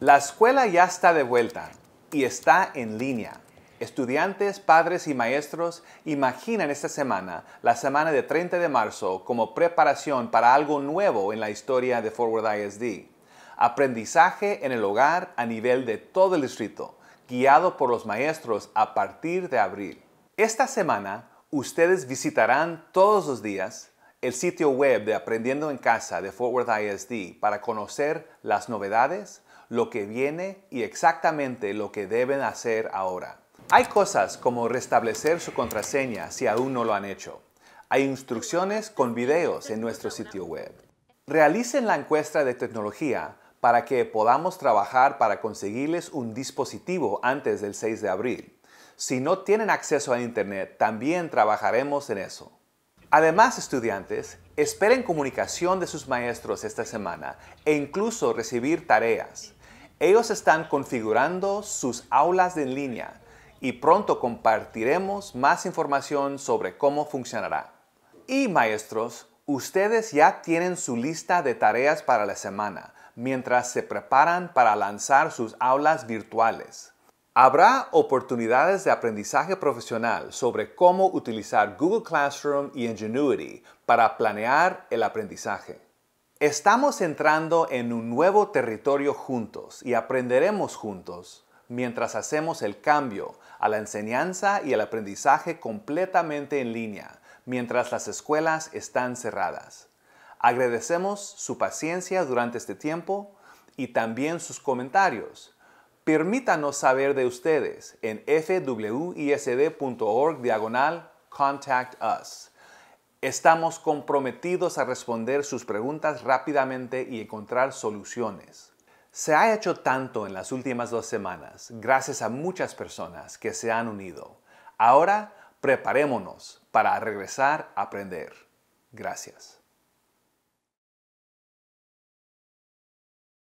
La escuela ya está de vuelta y está en línea. Estudiantes, padres y maestros imaginan esta semana, la semana de 30 de marzo, como preparación para algo nuevo en la historia de Forward ISD. Aprendizaje en el hogar a nivel de todo el distrito, guiado por los maestros a partir de abril. Esta semana, ustedes visitarán todos los días el sitio web de Aprendiendo en Casa de Forward ISD para conocer las novedades, lo que viene y exactamente lo que deben hacer ahora. Hay cosas como restablecer su contraseña si aún no lo han hecho. Hay instrucciones con videos en nuestro sitio web. Realicen la encuesta de tecnología para que podamos trabajar para conseguirles un dispositivo antes del 6 de abril. Si no tienen acceso a Internet, también trabajaremos en eso. Además, estudiantes, esperen comunicación de sus maestros esta semana e incluso recibir tareas. Ellos están configurando sus aulas en línea y pronto compartiremos más información sobre cómo funcionará. Y maestros, ustedes ya tienen su lista de tareas para la semana mientras se preparan para lanzar sus aulas virtuales. Habrá oportunidades de aprendizaje profesional sobre cómo utilizar Google Classroom y Ingenuity para planear el aprendizaje. Estamos entrando en un nuevo territorio juntos y aprenderemos juntos mientras hacemos el cambio a la enseñanza y el aprendizaje completamente en línea, mientras las escuelas están cerradas. Agradecemos su paciencia durante este tiempo y también sus comentarios. Permítanos saber de ustedes en fwisd.org diagonal contact us. Estamos comprometidos a responder sus preguntas rápidamente y encontrar soluciones. Se ha hecho tanto en las últimas dos semanas, gracias a muchas personas que se han unido. Ahora, preparémonos para regresar a aprender. Gracias.